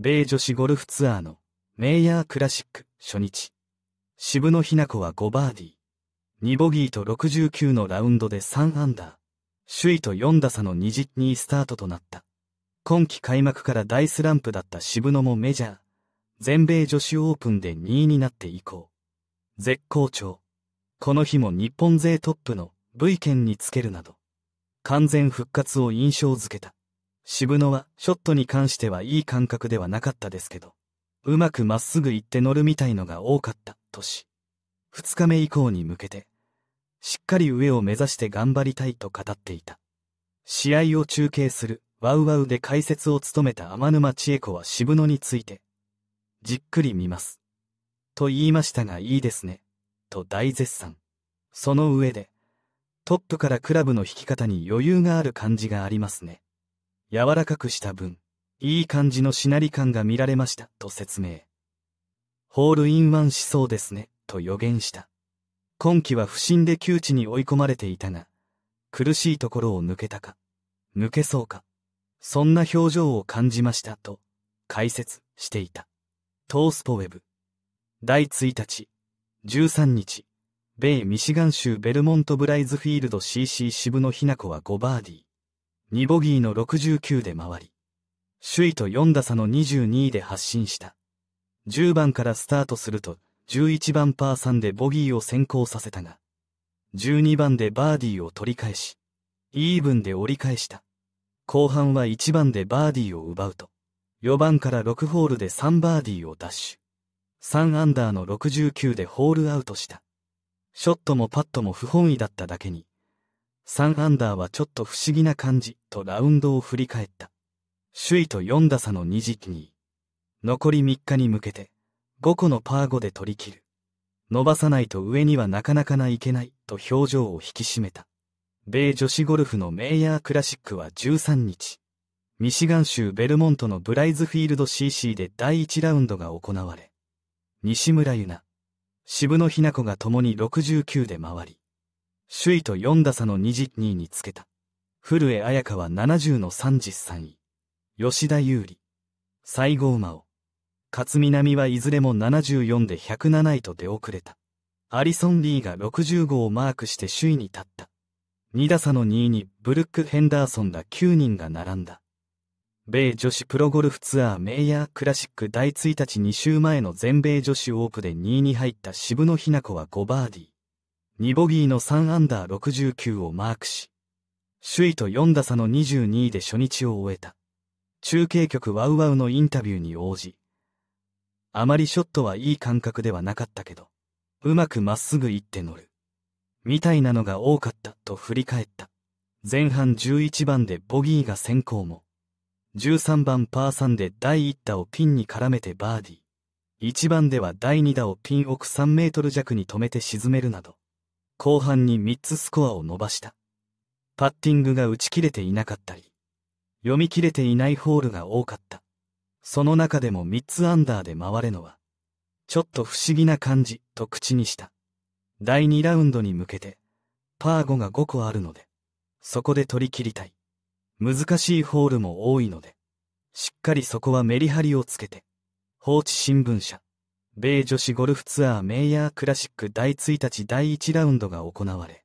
米女子ゴルフツアーのメイヤークラシック初日。渋野日向子は5バーディー。2ボギーと69のラウンドで3アンダー。首位と4打差の2 2スタートとなった。今季開幕から大スランプだった渋野もメジャー。全米女子オープンで2位になって以降。絶好調。この日も日本勢トップの V 県につけるなど、完全復活を印象づけた。渋野はショットに関してはいい感覚ではなかったですけど、うまくまっすぐ行って乗るみたいのが多かったとし、2日目以降に向けて、しっかり上を目指して頑張りたいと語っていた。試合を中継するワウワウで解説を務めた天沼千恵子は渋野について、じっくり見ます。と言いましたがいいですね、と大絶賛。その上で、トップからクラブの引き方に余裕がある感じがありますね。柔らかくした分、いい感じのしなり感が見られました、と説明。ホールインワンしそうですね、と予言した。今季は不審で窮地に追い込まれていたが、苦しいところを抜けたか、抜けそうか、そんな表情を感じました、と解説していた。トースポウェブ。第1日、13日、米ミシガン州ベルモント・ブライズフィールド CC 支部のひな子は5バーディー。2ボギーの69で回り、首位と4打差の22位で発進した。10番からスタートすると、11番パー3でボギーを先行させたが、12番でバーディーを取り返し、イーブンで折り返した。後半は1番でバーディーを奪うと、4番から6ホールで3バーディーをダッシュ。3アンダーの69でホールアウトした。ショットもパットも不本意だっただけに、3アンダーはちょっと不思議な感じ、とラウンドを振り返った。首位と4打差の2時期に、残り3日に向けて、5個のパー5で取り切る。伸ばさないと上にはなかなかないけない、と表情を引き締めた。米女子ゴルフのメイヤークラシックは13日、ミシガン州ベルモントのブライズフィールド CC で第1ラウンドが行われ、西村ゆな、渋野日向子が共に69で回り、首位と4打差の2 2位につけた。古江彩香は70の33位。吉田優里。西郷真央。勝南はいずれも74で107位と出遅れた。アリソン・リーが65をマークして首位に立った。2打差の2位にブルック・ヘンダーソンら9人が並んだ。米女子プロゴルフツアーメイヤークラシック第1日2週前の全米女子オープで2位に入った渋野日向子は5バーディー。2ボギーの3アンダー69をマークし、首位と4打差の22位で初日を終えた。中継局ワウワウのインタビューに応じ、あまりショットはいい感覚ではなかったけど、うまくまっすぐ行って乗る。みたいなのが多かったと振り返った。前半11番でボギーが先行も、13番パー3で第1打をピンに絡めてバーディー、1番では第2打をピン奥3メートル弱に止めて沈めるなど、後半に3つスコアを伸ばした。パッティングが打ち切れていなかったり、読み切れていないホールが多かった。その中でも3つアンダーで回れのは、ちょっと不思議な感じと口にした。第2ラウンドに向けて、パー5が5個あるので、そこで取り切りたい。難しいホールも多いので、しっかりそこはメリハリをつけて、放置新聞社。米女子ゴルフツアーメイヤークラシック第1日第1ラウンドが行われ、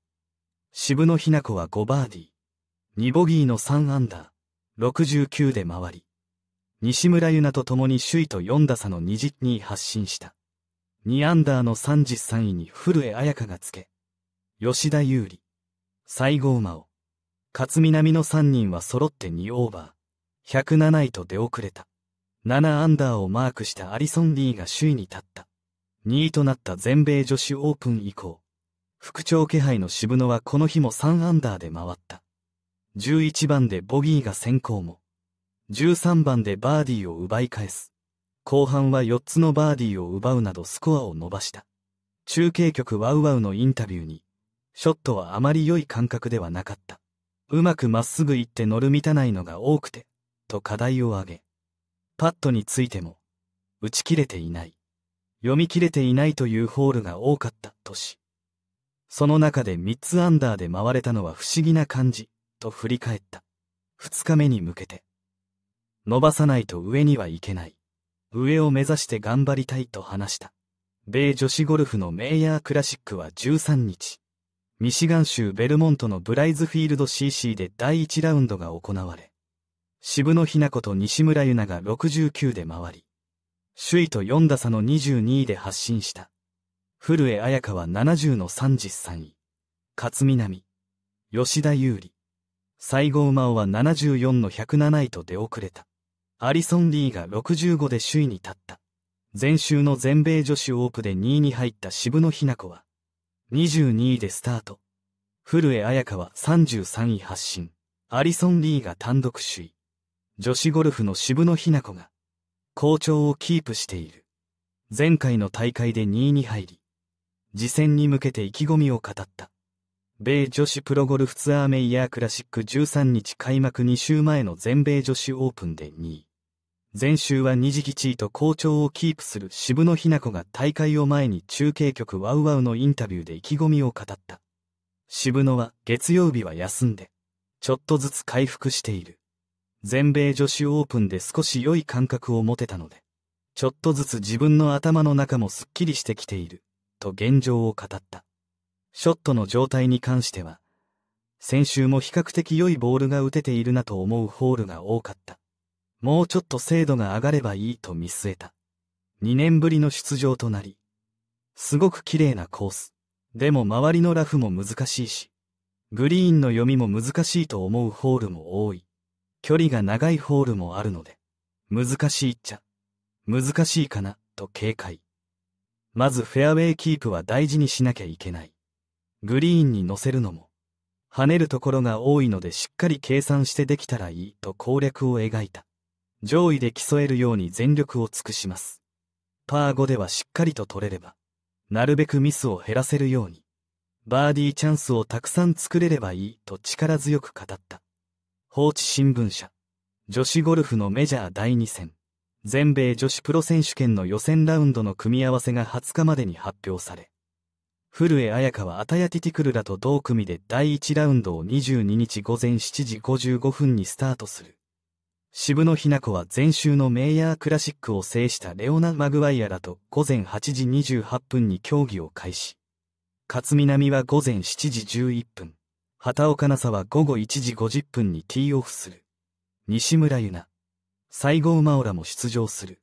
渋野日向子は5バーディー、2ボギーの3アンダー、69で回り、西村優奈と共に首位と4打差の20に発進した。2アンダーの33位に古江彩佳がつけ、吉田優里、西郷真央、勝南の3人は揃って2オーバー、107位と出遅れた。7アンダーをマークしたアリソン・リーが首位に立った。2位となった全米女子オープン以降、副長気配の渋野はこの日も3アンダーで回った。11番でボギーが先行も、13番でバーディーを奪い返す。後半は4つのバーディーを奪うなどスコアを伸ばした。中継局ワウワウのインタビューに、ショットはあまり良い感覚ではなかった。うまくまっすぐ行って乗る満たないのが多くて、と課題を挙げ、パットについても、打ち切れていない、読み切れていないというホールが多かったとし、その中で3つアンダーで回れたのは不思議な感じ、と振り返った。2日目に向けて。伸ばさないと上にはいけない。上を目指して頑張りたいと話した。米女子ゴルフのメイヤークラシックは13日、ミシガン州ベルモントのブライズフィールド CC で第1ラウンドが行われ、渋野ひな子と西村ゆ奈が69で回り、首位と4打差の22位で発進した。古江彩香は70の33位。勝南、吉田優里、西郷真央は74の107位と出遅れた。アリソン・リーが65で首位に立った。前週の全米女子オープで2位に入った渋野ひな子は、22位でスタート。古江彩香は33位発進。アリソン・リーが単独首位。女子ゴルフの渋野日向子が、好調をキープしている。前回の大会で2位に入り、次戦に向けて意気込みを語った。米女子プロゴルフツアーメイヤークラシック13日開幕2週前の全米女子オープンで2位。前週は二次期地位と好調をキープする渋野日向子が大会を前に中継局ワウワウのインタビューで意気込みを語った。渋野は月曜日は休んで、ちょっとずつ回復している。全米女子オープンで少し良い感覚を持てたので、ちょっとずつ自分の頭の中もすっきりしてきている、と現状を語った。ショットの状態に関しては、先週も比較的良いボールが打てているなと思うホールが多かった。もうちょっと精度が上がればいいと見据えた。2年ぶりの出場となり、すごく綺麗なコース。でも周りのラフも難しいし、グリーンの読みも難しいと思うホールも多い。距離が長いホールもあるので、難しいっちゃ、難しいかな、と警戒。まずフェアウェイキープは大事にしなきゃいけない。グリーンに乗せるのも、跳ねるところが多いのでしっかり計算してできたらいいと攻略を描いた。上位で競えるように全力を尽くします。パー5ではしっかりと取れれば、なるべくミスを減らせるように、バーディーチャンスをたくさん作れればいいと力強く語った。放置新聞社。女子ゴルフのメジャー第2戦。全米女子プロ選手権の予選ラウンドの組み合わせが20日までに発表され、古江彩佳はアタヤティティクルらと同組で第1ラウンドを22日午前7時55分にスタートする。渋野日向子は前週のメイヤークラシックを制したレオナ・マグワイアらと午前8時28分に競技を開始。勝南は午前7時11分。畑岡奈紗は午後1時50分にティーオフする。西村ゆ奈、西郷真央らも出場する。